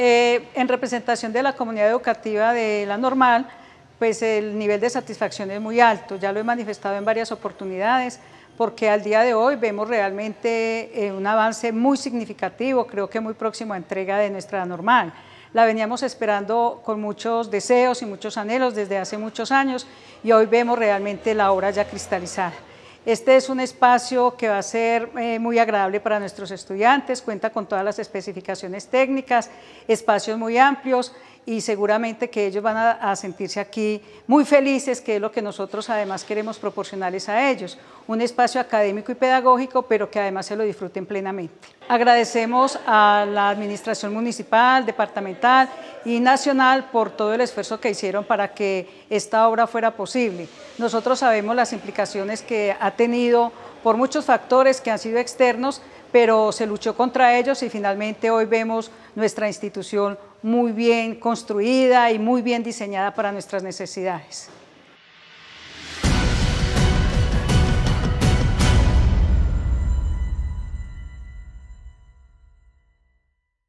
Eh, en representación de la comunidad educativa de la normal, pues el nivel de satisfacción es muy alto, ya lo he manifestado en varias oportunidades, porque al día de hoy vemos realmente eh, un avance muy significativo, creo que muy próximo a entrega de nuestra normal. La veníamos esperando con muchos deseos y muchos anhelos desde hace muchos años y hoy vemos realmente la obra ya cristalizada. Este es un espacio que va a ser eh, muy agradable para nuestros estudiantes, cuenta con todas las especificaciones técnicas, espacios muy amplios y seguramente que ellos van a, sentirse aquí muy felices, que es lo que nosotros además queremos proporcionarles a ellos, un espacio académico y pedagógico, pero que además se lo disfruten plenamente. Agradecemos a la Administración Municipal, Departamental y Nacional por todo el esfuerzo que hicieron para que esta obra fuera posible. Nosotros sabemos las implicaciones que ha tenido por muchos factores que han sido externos, pero se luchó contra ellos y finalmente hoy vemos nuestra institución muy bien construida y muy bien diseñada para nuestras necesidades.